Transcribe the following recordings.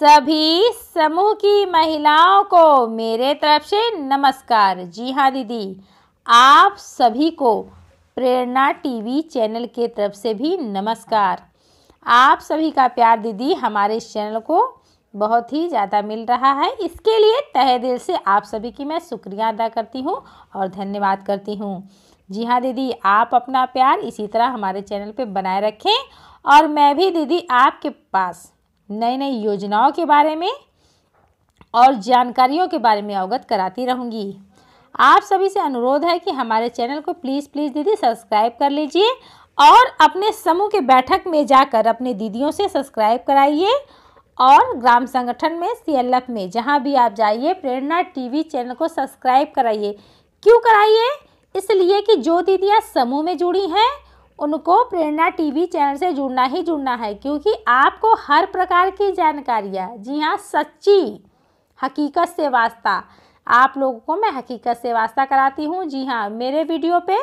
सभी समूह की महिलाओं को मेरे तरफ से नमस्कार जी हाँ दीदी आप सभी को प्रेरणा टीवी चैनल के तरफ से भी नमस्कार आप सभी का प्यार दीदी हमारे इस चैनल को बहुत ही ज़्यादा मिल रहा है इसके लिए तहे दिल से आप सभी की मैं शुक्रिया अदा करती हूँ और धन्यवाद करती हूँ जी हाँ दीदी आप अपना प्यार इसी तरह हमारे चैनल पे बनाए रखें और मैं भी दीदी आपके पास नई नई योजनाओं के बारे में और जानकारियों के बारे में अवगत कराती रहूँगी आप सभी से अनुरोध है कि हमारे चैनल को प्लीज़ प्लीज़ दीदी सब्सक्राइब कर लीजिए और अपने समूह के बैठक में जाकर अपने दीदियों से सब्सक्राइब कराइए और ग्राम संगठन में सी में जहाँ भी आप जाइए प्रेरणा टीवी चैनल को सब्सक्राइब कराइए क्यों कराइए इसलिए कि जो दीदियाँ समूह में जुड़ी हैं उनको प्रेरणा टीवी चैनल से जुड़ना ही जुड़ना है क्योंकि आपको हर प्रकार की जानकारियाँ जी हाँ सच्ची हकीकत से वास्ता आप लोगों को मैं हकीकत से वास्ता कराती हूँ जी हाँ मेरे वीडियो पे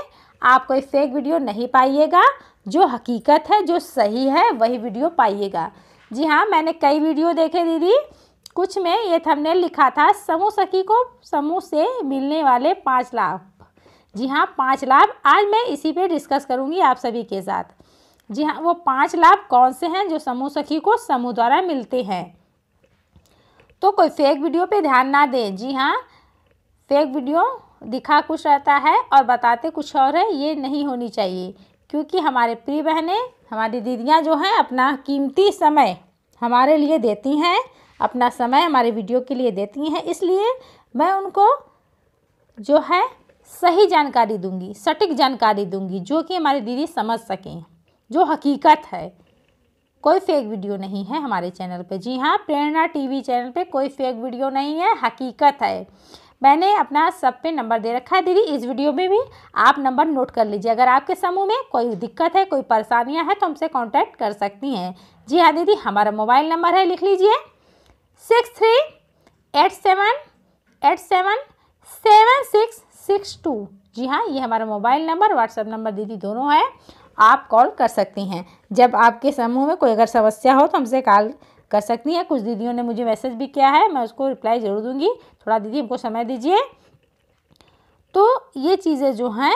आप कोई फेक वीडियो नहीं पाइएगा जो हकीकत है जो सही है वही वीडियो पाइएगा जी हाँ मैंने कई वीडियो देखे दीदी कुछ में ये थंबनेल लिखा था समूह सखी को समूह से मिलने वाले पाँच लाख जी हाँ पाँच लाभ आज मैं इसी पे डिस्कस करूँगी आप सभी के साथ जी हाँ वो पाँच लाभ कौन से हैं जो समूह सखी को समूह द्वारा मिलते हैं तो कोई फेक वीडियो पे ध्यान ना दें जी हाँ फेक वीडियो दिखा कुछ रहता है और बताते कुछ और है ये नहीं होनी चाहिए क्योंकि हमारे प्रिय बहनें हमारी दीदियाँ जो हैं अपना कीमती समय हमारे लिए देती हैं अपना समय हमारे वीडियो के लिए देती हैं इसलिए मैं उनको जो है सही जानकारी दूंगी सटीक जानकारी दूंगी जो कि हमारी दीदी समझ सकें जो हकीकत है कोई फेक वीडियो नहीं है हमारे चैनल पे जी हाँ प्रेरणा टीवी चैनल पे कोई फेक वीडियो नहीं है हकीकत है मैंने अपना सब पे नंबर दे रखा है दीदी इस वीडियो में भी आप नंबर नोट कर लीजिए अगर आपके समूह में कोई दिक्कत है कोई परेशानियाँ हैं तो हमसे कॉन्टैक्ट कर सकती हैं जी हाँ दीदी हमारा मोबाइल नंबर है लिख लीजिए six three eight seven eight seven seven six six two जी हाँ ये हमारा मोबाइल नंबर व्हाट्सएप नंबर दीदी दोनों है आप कॉल कर सकती हैं जब आपके समूह में कोई अगर समस्या हो तो हमसे कॉल कर सकती हैं कुछ दीदियों ने मुझे मैसेज भी किया है मैं उसको रिप्लाई ज़रूर दूंगी थोड़ा दीदी हमको समय दीजिए तो ये चीज़ें जो हैं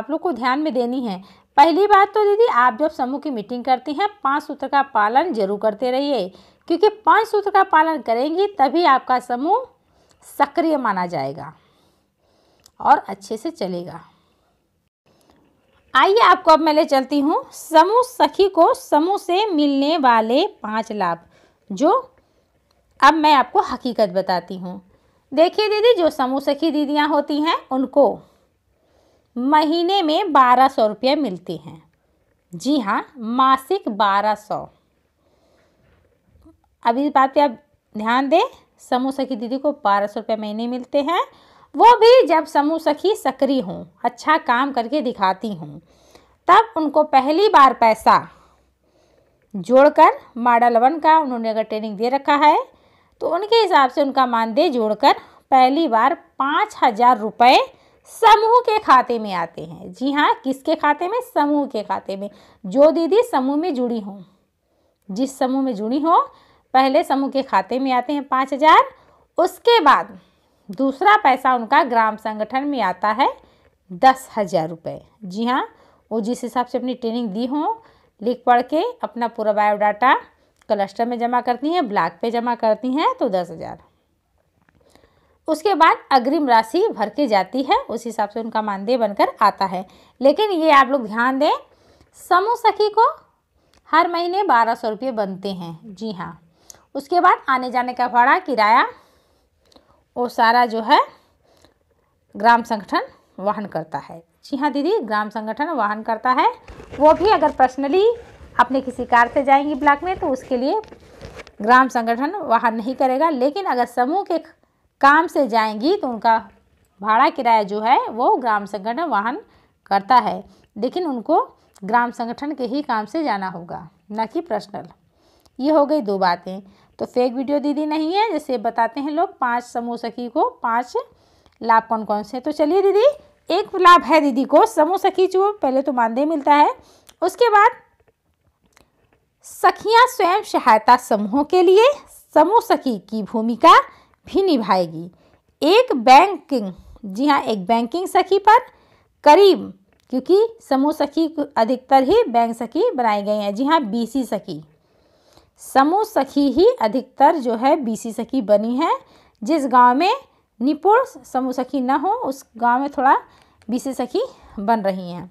आप लोग को ध्यान में देनी है पहली बात तो दीदी आप जब समूह की मीटिंग करती हैं पाँच सूत्र का पालन जरूर करते रहिए क्योंकि पाँच सूत्र का पालन करेंगी तभी आपका समूह सक्रिय माना जाएगा और अच्छे से चलेगा आइए आपको अब मैं ले चलती हूँ समूह सखी को समूह से मिलने वाले पांच लाभ जो अब मैं आपको हकीकत बताती हूँ देखिए दीदी जो समूह सखी दीदियाँ होती हैं उनको महीने में बारह सौ रुपये मिलते हैं जी हाँ मासिक बारह सौ अभी बात पर आप ध्यान दें समूह सखी दीदी को बारह सौ रुपये महीने मिलते हैं वो भी जब समूह सखी सक्रिय हों अच्छा काम करके दिखाती हूँ तब उनको पहली बार पैसा जोड़कर मॉडल वन का उन्होंने अगर ट्रेनिंग दे रखा है तो उनके हिसाब से उनका मानदेय जोड़कर पहली बार पाँच हजार रुपये समूह के खाते में आते हैं जी हाँ किसके खाते में समूह के खाते में जो दीदी समूह में जुड़ी हों जिस समूह में जुड़ी हों पहले समूह के खाते में आते हैं पाँच हजार उसके बाद दूसरा पैसा उनका ग्राम संगठन में आता है दस हज़ार रुपये जी हाँ वो जिस हिसाब से अपनी ट्रेनिंग दी हो लिख पढ़ के अपना पूरा बायोडाटा क्लस्टर में जमा करती हैं ब्लॉक पे जमा करती हैं तो दस हज़ार उसके बाद अग्रिम राशि भर के जाती है उस हिसाब से उनका मानदेय बनकर आता है लेकिन ये आप लोग ध्यान दें समूह सखी को हर महीने बारह सौ रुपये बनते हैं जी हाँ उसके बाद आने जाने का भाड़ा किराया वो सारा जो है ग्राम संगठन वाहन करता है जी हाँ दीदी ग्राम संगठन वाहन करता है वो भी अगर पर्सनली अपने किसी कार से जाएंगी ब्लॉक में तो उसके लिए ग्राम संगठन वाहन नहीं करेगा लेकिन अगर समूह के काम से जाएंगी तो उनका भाड़ा किराया जो है वो ग्राम संगठन वाहन करता है लेकिन उनको ग्राम संगठन के ही काम से जाना होगा न कि पर्सनल ये हो गई दो बातें तो फेक वीडियो दीदी नहीं है जैसे बताते हैं लोग पाँच समूह सखी को पाँच लाभ कौन कौन से तो चलिए दीदी एक लाभ है दीदी को समूह सखी जो पहले तो मानदेय मिलता है उसके बाद सखियां स्वयं सहायता समूहों के लिए समूह सखी की भूमिका भी निभाएगी एक बैंकिंग जी हाँ एक बैंकिंग सखी पर करीब क्योंकि समूह सखी अधिकतर ही बैंक सखी बनाई गई हैं जी हाँ बीसी सखी समूह सखी ही अधिकतर जो है बीसी सखी बनी है जिस गांव में निपुण समूह सखी न हो उस गांव में थोड़ा बीसी सखी बन रही हैं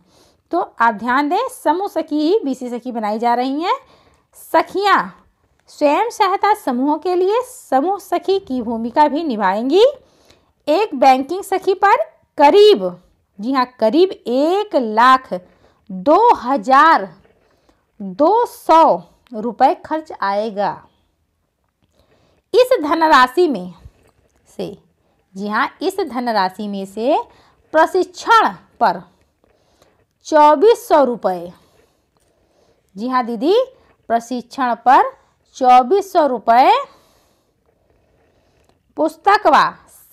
तो आप ध्यान दें समूह सखी ही बीसी सखी बनाई जा रही हैं सखियाँ स्वयं सहायता समूहों के लिए समूह सखी की भूमिका भी निभाएंगी एक बैंकिंग सखी पर करीब जी हाँ करीब एक लाख दो हजार दो सौ रुपए खर्च आएगा इस धनराशि में से जी हाँ इस धनराशि में से प्रशिक्षण पर चौबीस सौ रुपये जी हाँ दीदी प्रशिक्षण पर चौबीस सौ रुपये पुस्तक व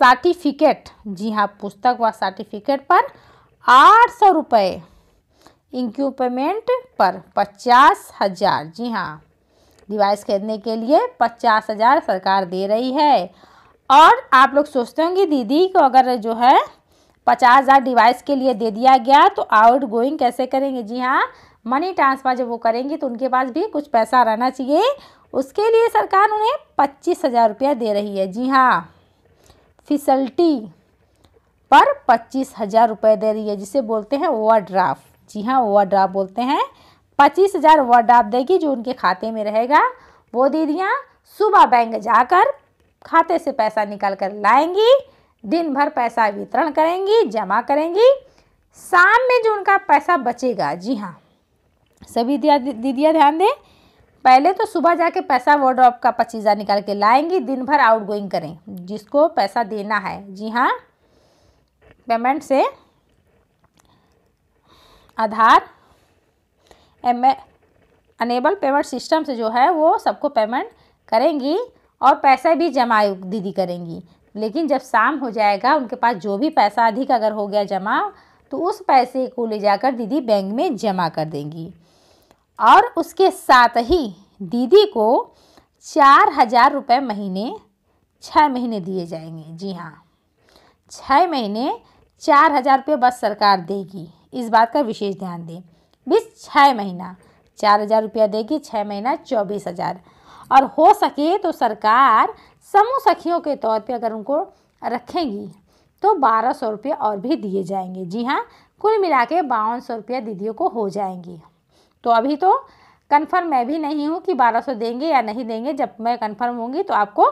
सर्टिफिकेट जी हाँ पुस्तक व सर्टिफिकेट पर आठ सौ रुपये इक्विपमेंट पर पचास हज़ार जी हाँ डिवाइस खरीदने के लिए पचास हज़ार सरकार दे रही है और आप लोग सोचते होंगे दीदी को अगर जो है पचास हज़ार डिवाइस के लिए दे दिया गया तो आउट गोइंग कैसे करेंगे जी हाँ मनी ट्रांसफ़र जब वो करेंगे तो उनके पास भी कुछ पैसा रहना चाहिए उसके लिए सरकार उन्हें पच्चीस हज़ार रुपया दे रही है जी हाँ फिसल्टी पर पच्चीस हज़ार रुपये दे रही है जिसे बोलते हैं ओवर ड्राफ्ट जी हाँ ओवरड्राफ्ट बोलते हैं पच्चीस हज़ार ओवरड्राफ्ट देगी जो उनके खाते में रहेगा वो दीदियाँ सुबह बैंक जाकर खाते से पैसा निकाल कर लाएंगी दिन भर पैसा वितरण करेंगी जमा करेंगी शाम में जो उनका पैसा बचेगा जी हाँ सभी दीदियाँ ध्यान दें पहले तो सुबह जाके पैसा वार्ड्रॉप का पच्चीस हज़ार निकाल के लाएंगी दिन भर आउट गोइंग करें जिसको पैसा देना है जी हाँ पेमेंट से Aadhaar enabled payment system से जो है वो सबको पेमेंट करेंगी और पैसे भी जमा दीदी करेंगी लेकिन जब शाम हो जाएगा उनके पास जो भी पैसा अधिक अगर हो गया जमा तो उस पैसे को ले जाकर दीदी बैंक में जमा कर देंगी और उसके साथ ही दीदी को चार हज़ार रुपये महीने छः महीने दिए जाएंगे जी हाँ छः महीने चार हज़ार रुपये बस सरकार देगी इस बात का विशेष ध्यान दें बीस छः महीना चार हज़ार रुपया देगी छः महीना चौबीस हज़ार और हो सके तो सरकार समूह सखियों के तौर पे अगर उनको रखेंगी तो बारह सौ रुपये और भी दिए जाएंगे जी हाँ कुल मिला के बावन सौ रुपया दीदियों को हो जाएंगी तो अभी तो कन्फर्म मैं भी नहीं हूँ कि बारह सौ देंगे या नहीं देंगे जब मैं कन्फर्म होंगी तो आपको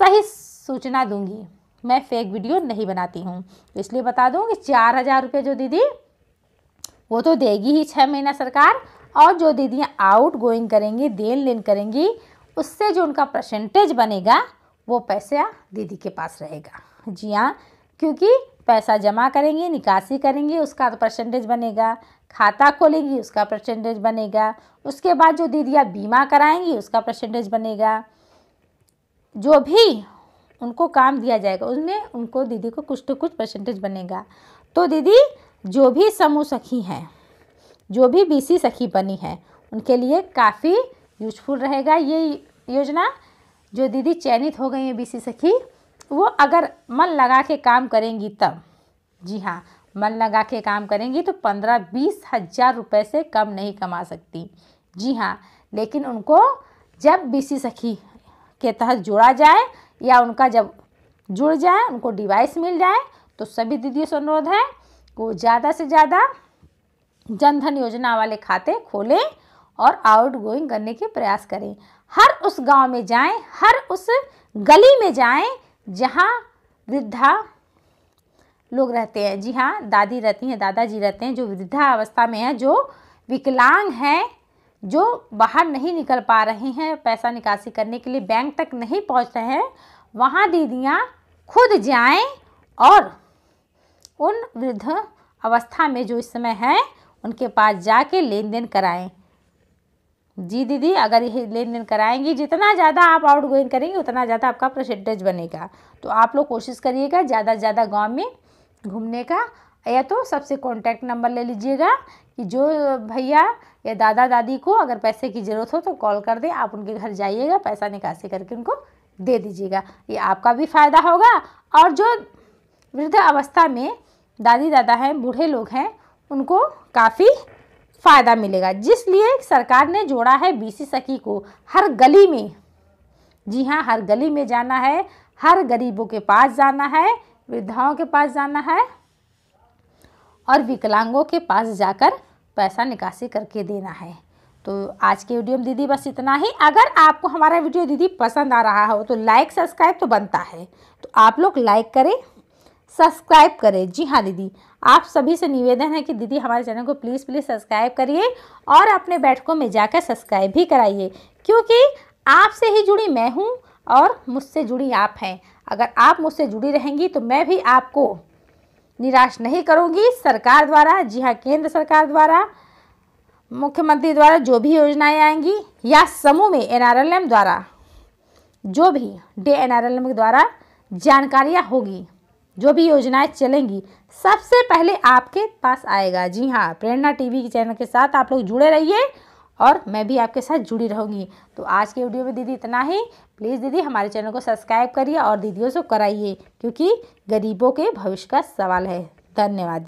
सही सूचना दूंगी मैं फेक वीडियो नहीं बनाती हूँ इसलिए बता दूँ कि चार हज़ार रुपये जो दीदी वो तो देगी ही छः महीना सरकार और जो दीदियाँ आउट गोइंग करेंगी देन लेन करेंगी उससे जो उनका परसेंटेज बनेगा वो पैसा दीदी के पास रहेगा जी हाँ क्योंकि पैसा जमा करेंगी निकासी करेंगी उसका परसेंटेज तो बनेगा खाता खोलेंगी उसका परसेंटेज बनेगा उसके बाद जो दीदियाँ बीमा कराएंगी उसका परसेंटेज बनेगा जो भी उनको काम दिया जाएगा उसमें उनको दीदी को कुछ तो कुछ परसेंटेज बनेगा तो दीदी जो भी समूह सखी हैं जो भी बीसी सखी बनी है उनके लिए काफ़ी यूजफुल रहेगा ये योजना जो दीदी चयनित हो गई हैं बीसी सखी वो अगर मन लगा के काम करेंगी तब जी हाँ मन लगा के काम करेंगी तो पंद्रह बीस हज़ार रुपये से कम नहीं कमा सकती जी हाँ लेकिन उनको जब बीसी सखी के तहत जोड़ा जाए या उनका जब जुड़ जाए उनको डिवाइस मिल जाए तो सभी दीदियों से अनुरोध है को ज़्यादा से ज़्यादा जनधन योजना वाले खाते खोलें और आउट गोइंग करने के प्रयास करें हर उस गांव में जाएं, हर उस गली में जाएं जहां वृद्धा लोग रहते हैं जी हाँ दादी रहती हैं दादाजी रहते हैं जो वृद्धा अवस्था में हैं जो विकलांग हैं जो बाहर नहीं निकल पा रहे हैं पैसा निकासी करने के लिए बैंक तक नहीं पहुंच रहे हैं वहाँ दीदियाँ खुद जाएं और उन वृद्ध अवस्था में जो इस समय हैं उनके पास जाके लेन देन कराएँ जी दीदी अगर ये लेन देन कराएंगी जितना ज़्यादा आप आउट गोइंग करेंगे उतना ज़्यादा आपका परसेंटेज बनेगा तो आप लोग कोशिश करिएगा ज़्यादा से ज़्यादा गाँव में घूमने का या तो सबसे कॉन्टैक्ट नंबर ले लीजिएगा कि जो भैया या दादा दादी को अगर पैसे की ज़रूरत हो तो कॉल कर दें आप उनके घर जाइएगा पैसा निकासी करके उनको दे दीजिएगा ये आपका भी फ़ायदा होगा और जो वृद्ध अवस्था में दादी दादा हैं बूढ़े लोग हैं उनको काफ़ी फ़ायदा मिलेगा जिसलिए सरकार ने जोड़ा है बीसी सखी को हर गली में जी हाँ हर गली में जाना है हर गरीबों के पास जाना है वृद्धाओं के पास जाना है और विकलांगों के पास जाकर पैसा निकासी करके देना है तो आज के वीडियो में दीदी बस इतना ही अगर आपको हमारा वीडियो दीदी पसंद आ रहा हो तो लाइक सब्सक्राइब तो बनता है तो आप लोग लाइक करें सब्सक्राइब करें जी हाँ दीदी आप सभी से निवेदन है कि दीदी हमारे चैनल को प्लीज़ प्लीज़ सब्सक्राइब करिए और अपने बैठकों में जाकर सब्सक्राइब भी कराइए क्योंकि आपसे ही जुड़ी मैं हूँ और मुझसे जुड़ी आप हैं अगर आप मुझसे जुड़ी रहेंगी तो मैं भी आपको निराश नहीं करूँगी सरकार द्वारा जी हाँ केंद्र सरकार द्वारा मुख्यमंत्री द्वारा जो भी योजनाएं आएंगी या समूह में एनआरएलएम द्वारा जो भी डे एनआरएलएम द्वारा जानकारियाँ होगी जो भी योजनाएं चलेंगी सबसे पहले आपके पास आएगा जी हाँ प्रेरणा टीवी के चैनल के साथ आप लोग जुड़े रहिए और मैं भी आपके साथ जुड़ी रहूँगी तो आज के वीडियो में दीदी इतना ही प्लीज़ दीदी हमारे चैनल को सब्सक्राइब करिए और दीदियों से कराइए क्योंकि गरीबों के भविष्य का सवाल है धन्यवाद